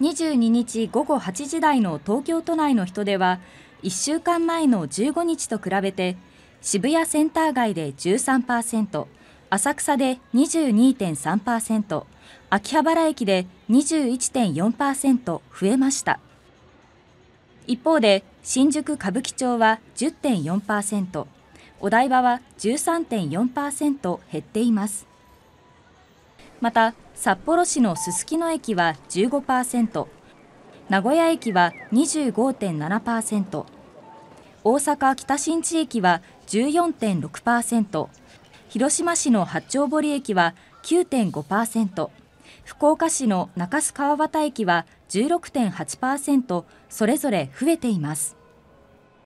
22日午後8時台の東京都内の人出は1週間前の15日と比べて渋谷センター街で13%浅草で22.3%秋葉原駅で21.4%増えました一方で新宿歌舞伎町は10.4%お台場は13.4%減っていますまた札幌市のすすきの駅は15%名古屋駅は25.7%大阪北新地駅は14.6%広島市の八丁堀駅は9.5%福岡市の中洲川端駅は16.8%それぞれ増えています